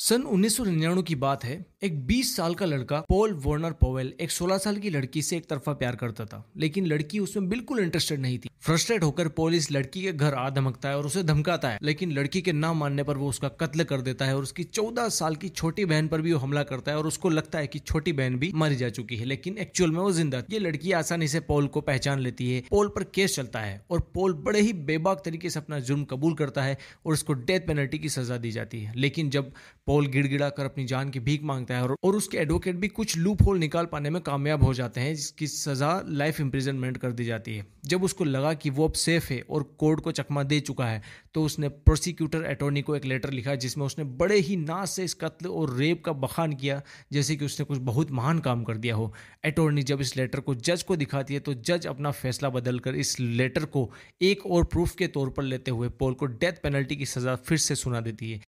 सन 1999 की बात है एक 20 साल का लड़का पोल वॉर्नर पोवेल एक 16 साल की लड़की से एक तरफा प्यार करता था लेकिन लड़की उसमें बिल्कुल इंटरेस्टेड नहीं थी फ्रस्ट्रेट होकर पोल इस लड़की के घर आ धमकता है और उसे धमकाता है लेकिन लड़की के ना मानने पर वो उसका कत्ल कर देता है और उसकी चौदह साल की छोटी बहन पर भी वो हमला करता है और उसको लगता है की छोटी बहन भी मर जा चुकी है लेकिन एक्चुअल में वो जिंदा ये लड़की आसानी से पोल को पहचान लेती है पोल पर केस चलता है और पोल बड़े ही बेबाक तरीके से अपना जुर्म कबूल करता है और उसको डेथ पेनल्टी की सजा दी जाती है लेकिन जब पोल गिड़गिड़ा कर अपनी जान की भीख मांगता सकता है और उसके एडवोकेट भी कुछ लूप होल निकाल पाने में कामयाब हो जाते हैं जिसकी सज़ा लाइफ इम्प्रिजनमेंट कर दी जाती है जब उसको लगा कि वो अब सेफ है और कोर्ट को चकमा दे चुका है तो उसने प्रोसिक्यूटर अटोर्नी को एक लेटर लिखा जिसमें उसने बड़े ही नाज से इस कत्ल और रेप का बखान किया जैसे कि उसने कुछ बहुत महान काम कर दिया हो अटोर्नी जब इस लेटर को जज को दिखाती है तो जज अपना फैसला बदल कर इस लेटर को एक और प्रूफ के तौर पर लेते हुए पोल को डेथ पेनल्टी की सज़ा फिर से सुना देती है